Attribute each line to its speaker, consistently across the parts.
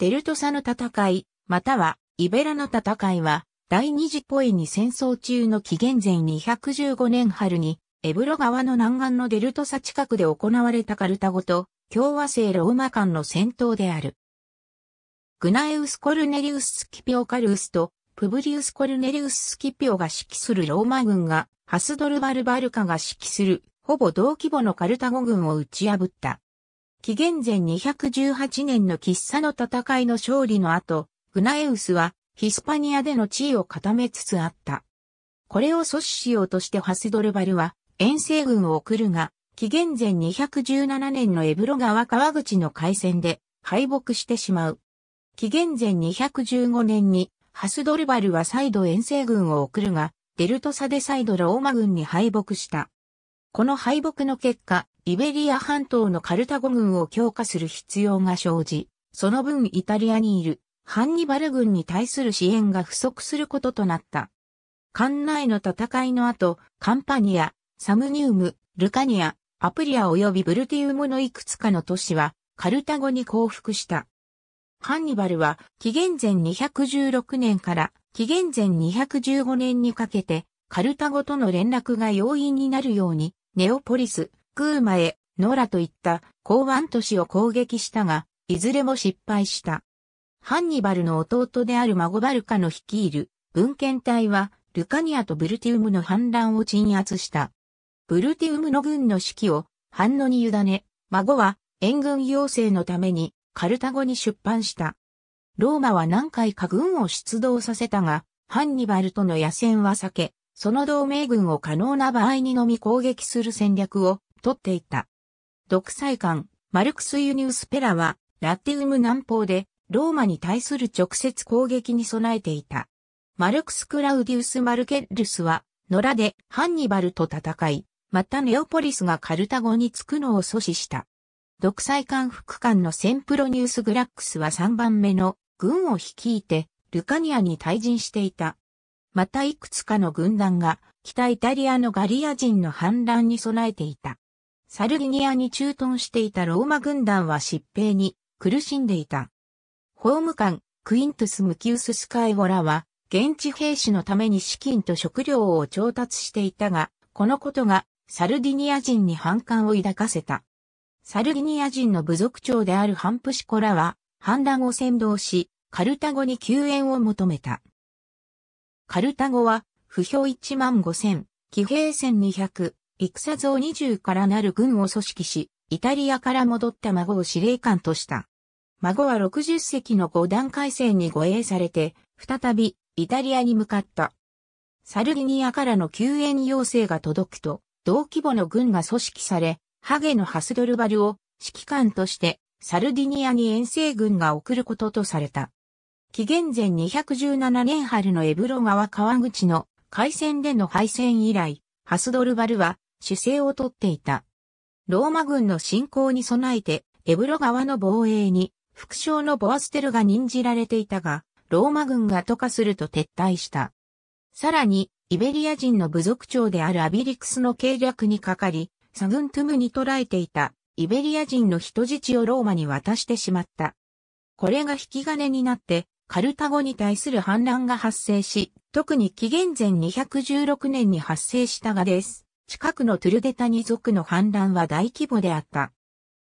Speaker 1: デルトサの戦い、またはイベラの戦いは、第二次ポエニ戦争中の紀元前215年春に、エブロ川の南岸のデルトサ近くで行われたカルタゴと共和制ローマ間の戦闘である。グナエウス・コルネリウス・スキピオ・カルウスとプブリウス・コルネリウス・スキピオが指揮するローマ軍がハスドルバル・バルカが指揮するほぼ同規模のカルタゴ軍を打ち破った。紀元前218年の喫茶の戦いの勝利の後、グナエウスはヒスパニアでの地位を固めつつあった。これを阻止しようとしてハスドルバルは遠征軍を送るが、紀元前217年のエブロ川川口の海戦で敗北してしまう。紀元前215年にハスドルバルは再度遠征軍を送るが、デルトサで再度ローマ軍に敗北した。この敗北の結果、イベリア半島のカルタゴ軍を強化する必要が生じ、その分イタリアにいるハンニバル軍に対する支援が不足することとなった。艦内の戦いの後、カンパニア、サムニウム、ルカニア、アプリア及びブルティウムのいくつかの都市は、カルタゴに降伏した。ハンニバルは、紀元前216年から紀元前215年にかけて、カルタゴとの連絡が容易になるように、ネオポリス、空馬へ、野良といった港湾都市を攻撃したが、いずれも失敗した。ハンニバルの弟である孫バルカの率いる文献隊は、ルカニアとブルティウムの反乱を鎮圧した。ブルティウムの軍の指揮を反応に委ね、孫は援軍要請のためにカルタゴに出版した。ローマは何回か軍を出動させたが、ハンニバルとの野戦は避け、その同盟軍を可能な場合にのみ攻撃する戦略を取っていた。独裁官、マルクス・ユニウス・ペラは、ラテウム南方で、ローマに対する直接攻撃に備えていた。マルクス・クラウディウス・マルケッルスは、野良でハンニバルと戦い、またネオポリスがカルタゴに着くのを阻止した。独裁官副官のセンプロニウス・グラックスは3番目の軍を率いて、ルカニアに退陣していた。またいくつかの軍団が、北イタリアのガリア人の反乱に備えていた。サルギニアに駐屯していたローマ軍団は疾病に苦しんでいた。法務官、クイントス・ムキウス・スカイゴラは、現地兵士のために資金と食料を調達していたが、このことがサルディニア人に反感を抱かせた。サルディニア人の部族長であるハンプシコラは、反乱を先導し、カルタゴに救援を求めた。カルタゴは、不評1万5千、騎兵戦200、戦像20からなる軍を組織し、イタリアから戻った孫を司令官とした。孫は60隻の五段階戦に護衛されて、再びイタリアに向かった。サルディニアからの救援要請が届くと、同規模の軍が組織され、ハゲのハスドルバルを指揮官としてサルディニアに遠征軍が送ることとされた。紀元前217年春のエブロ川川口の海戦での敗戦以来、ハスドルバルは主勢をとっていた。ローマ軍の侵攻に備えて、エブロ川の防衛に、副将のボアステルが任じられていたが、ローマ軍が渡過すると撤退した。さらに、イベリア人の部族長であるアビリクスの計略にかかり、サグントゥムに捕らえていたイベリア人の人質をローマに渡してしまった。これが引き金になって、カルタゴに対する反乱が発生し、特に紀元前216年に発生したがです。近くのトゥルデタニ族の反乱は大規模であった。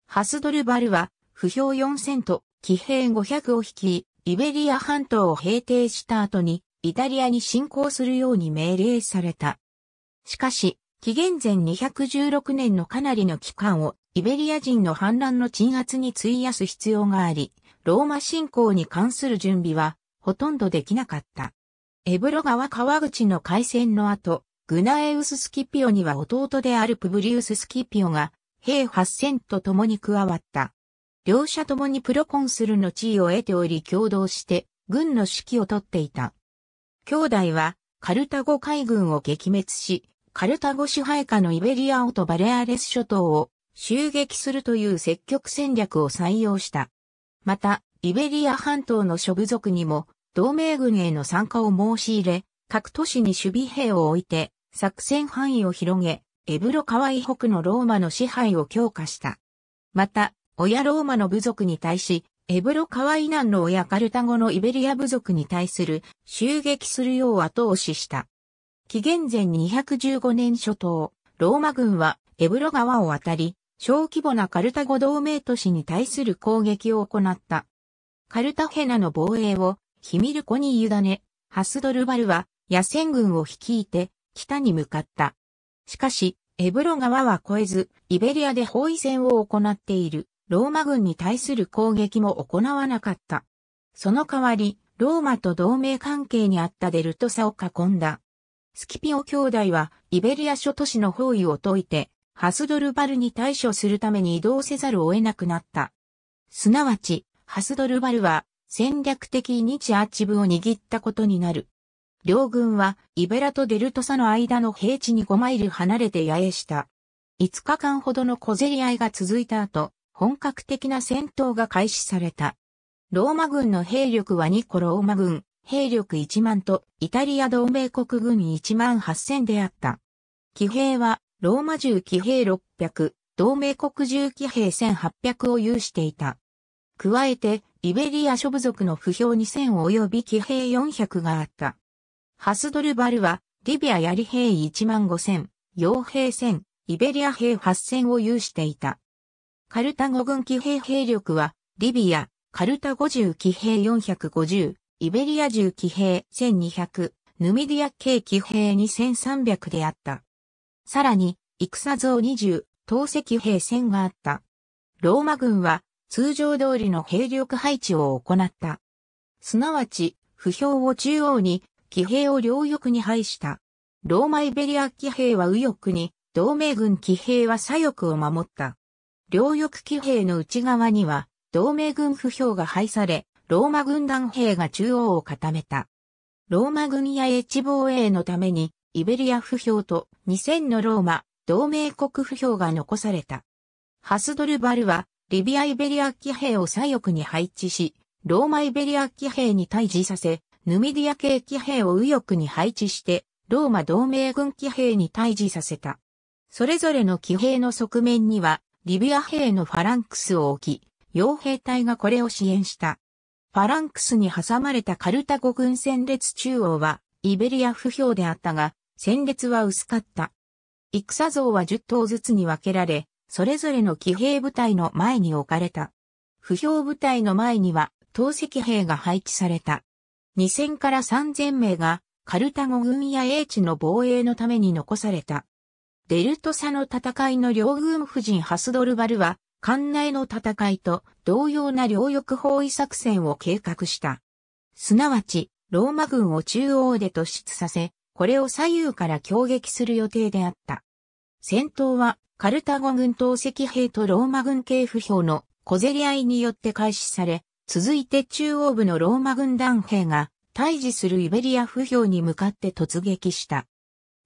Speaker 1: ハスドルバルは、不評4千と、騎兵500を率い、イベリア半島を平定した後に、イタリアに侵攻するように命令された。しかし、紀元前216年のかなりの期間を、イベリア人の反乱の鎮圧に費やす必要があり、ローマ侵攻に関する準備は、ほとんどできなかった。エブロ川川口の海戦の後、グナエウス・スキピオには弟であるプブリウス・スキピオが、兵8000と共に加わった。両者共にプロコンスルの地位を得ており共同して、軍の指揮を取っていた。兄弟は、カルタゴ海軍を撃滅し、カルタゴ支配下のイベリアオとバレアレス諸島を襲撃するという積極戦略を採用した。また、イベリア半島の諸部族にも同盟軍への参加を申し入れ、各都市に守備兵を置いて作戦範囲を広げ、エブロ川以北のローマの支配を強化した。また、親ローマの部族に対し、エブロ川以南の親カルタゴのイベリア部族に対する襲撃するよう後押しした。紀元前215年初頭、ローマ軍はエブロ川を渡り、小規模なカルタゴ同盟都市に対する攻撃を行った。カルタヘナの防衛をヒミルコに委ね、ハスドルバルは野戦軍を率いて北に向かった。しかし、エブロ川は越えず、イベリアで包囲戦を行っているローマ軍に対する攻撃も行わなかった。その代わり、ローマと同盟関係にあったデルトサを囲んだ。スキピオ兄弟は、イベリア諸都市の包囲を解いて、ハスドルバルに対処するために移動せざるを得なくなった。すなわち、ハスドルバルは、戦略的日チアーチブを握ったことになる。両軍はイベラとデルトサの間の平地に5マイル離れて野営した。5日間ほどの小競り合いが続いた後、本格的な戦闘が開始された。ローマ軍の兵力は2個ローマ軍、兵力1万とイタリア同盟国軍1万8000であった。騎兵はローマ銃騎兵600、同盟国銃騎兵1800を有していた。加えて、イベリア諸部族の不評2000及び騎兵400があった。ハスドルバルは、リビア槍兵1万5千、傭兵1000、イベリア兵8000を有していた。カルタゴ軍騎兵兵力は、リビア、カルタ50騎兵450、イベリア銃騎兵1200、ヌミディア系騎兵2300であった。さらに、戦像20、投石兵1000があった。ローマ軍は、通常通りの兵力配置を行った。すなわち、不評を中央に、騎兵を両翼に配した。ローマイベリア騎兵は右翼に、同盟軍騎兵は左翼を守った。両翼騎兵の内側には、同盟軍不評が配され、ローマ軍団兵が中央を固めた。ローマ軍や越防衛のために、イベリア不評と2000のローマ、同盟国不評が残された。ハスドルバルは、リビア・イベリア騎兵を左翼に配置し、ローマ・イベリア騎兵に対峙させ、ヌミディア系騎兵を右翼に配置して、ローマ同盟軍騎兵に対峙させた。それぞれの騎兵の側面には、リビア兵のファランクスを置き、傭兵隊がこれを支援した。ファランクスに挟まれたカルタゴ軍戦列中央は、イベリア不評であったが、戦列は薄かった。戦像は10頭ずつに分けられ、それぞれの騎兵部隊の前に置かれた。不評部隊の前には、投石兵が配置された。2000から3000名がカルタゴ軍や英知の防衛のために残された。デルトサの戦いの両軍夫人ハスドルバルは、艦内の戦いと同様な両翼包囲作戦を計画した。すなわち、ローマ軍を中央で突出させ、これを左右から攻撃する予定であった。戦闘は、カルタゴ軍投石兵とローマ軍系不評の小競り合いによって開始され、続いて中央部のローマ軍団兵が対峙するイベリア不評に向かって突撃した。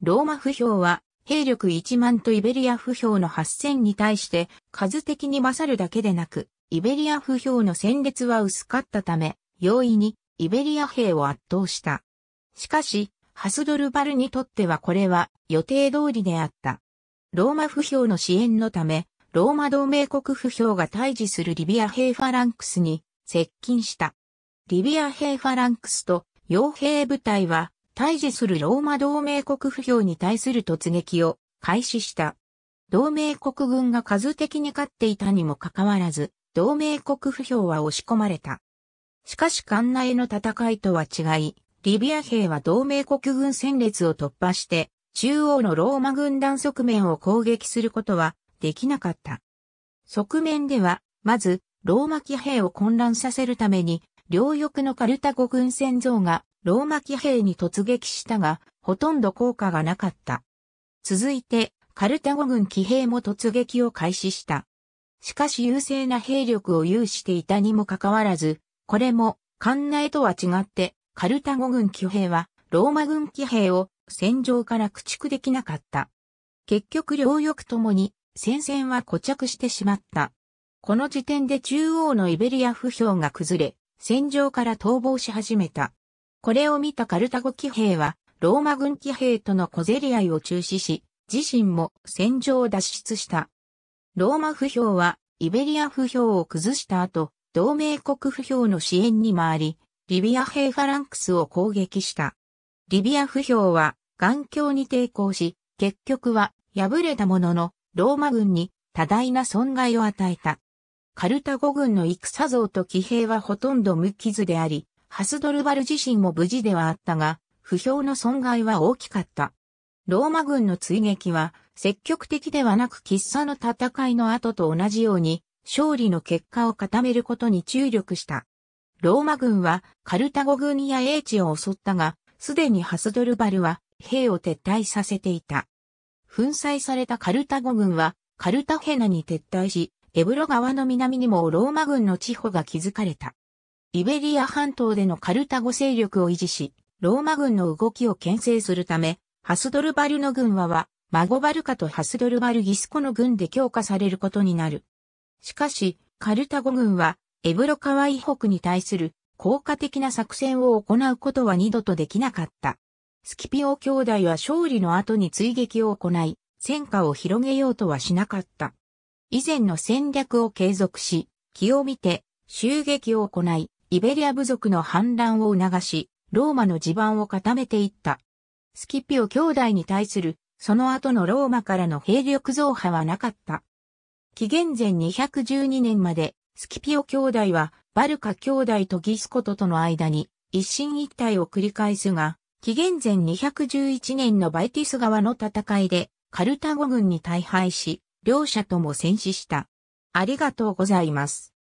Speaker 1: ローマ不評は兵力1万とイベリア不評の8000に対して数的に勝るだけでなく、イベリア不評の戦列は薄かったため、容易にイベリア兵を圧倒した。しかし、ハスドルバルにとってはこれは予定通りであった。ローマ不評の支援のため、ローマ同盟国不評が対峙するリビア兵ファランクスに接近した。リビア兵ファランクスと傭兵部隊は対峙するローマ同盟国不評に対する突撃を開始した。同盟国軍が数的に勝っていたにもかかわらず、同盟国不評は押し込まれた。しかし艦内の戦いとは違い、リビア兵は同盟国軍戦列を突破して、中央のローマ軍団側面を攻撃することはできなかった。側面では、まず、ローマ騎兵を混乱させるために、両翼のカルタゴ軍戦像がローマ騎兵に突撃したが、ほとんど効果がなかった。続いて、カルタゴ軍騎兵も突撃を開始した。しかし優勢な兵力を有していたにもかかわらず、これも、艦内とは違って、カルタゴ軍騎兵は、ローマ軍騎兵を戦場から駆逐できなかった。結局両翼ともに戦線は固着してしまった。この時点で中央のイベリア不評が崩れ、戦場から逃亡し始めた。これを見たカルタゴ騎兵は、ローマ軍騎兵との小競り合いを中止し、自身も戦場を脱出した。ローマ不評は、イベリア不評を崩した後、同盟国不評の支援に回り、リビア兵ファランクスを攻撃した。リビア不評は、眼鏡に抵抗し、結局は敗れたものの、ローマ軍に多大な損害を与えた。カルタゴ軍の戦像と騎兵はほとんど無傷であり、ハスドルバル自身も無事ではあったが、不評の損害は大きかった。ローマ軍の追撃は、積極的ではなく喫茶の戦いの後と同じように、勝利の結果を固めることに注力した。ローマ軍は、カルタゴ軍や英知を襲ったが、すでにハスドルバルは、兵を撤退させていた。粉砕されたカルタゴ軍は、カルタヘナに撤退し、エブロ川の南にもローマ軍の地方が築かれた。イベリア半島でのカルタゴ勢力を維持し、ローマ軍の動きを牽制するため、ハスドルバルの軍はは、マゴバルカとハスドルバルギスコの軍で強化されることになる。しかし、カルタゴ軍は、エブロ川以北に対する効果的な作戦を行うことは二度とできなかった。スキピオ兄弟は勝利の後に追撃を行い、戦果を広げようとはしなかった。以前の戦略を継続し、気を見て、襲撃を行い、イベリア部族の反乱を促し、ローマの地盤を固めていった。スキピオ兄弟に対する、その後のローマからの兵力増派はなかった。紀元前212年まで、スキピオ兄弟は、バルカ兄弟とギスコトとの間に、一進一退を繰り返すが、紀元前211年のバイティス川の戦いで、カルタゴ軍に大敗し、両者とも戦死した。ありがとうございます。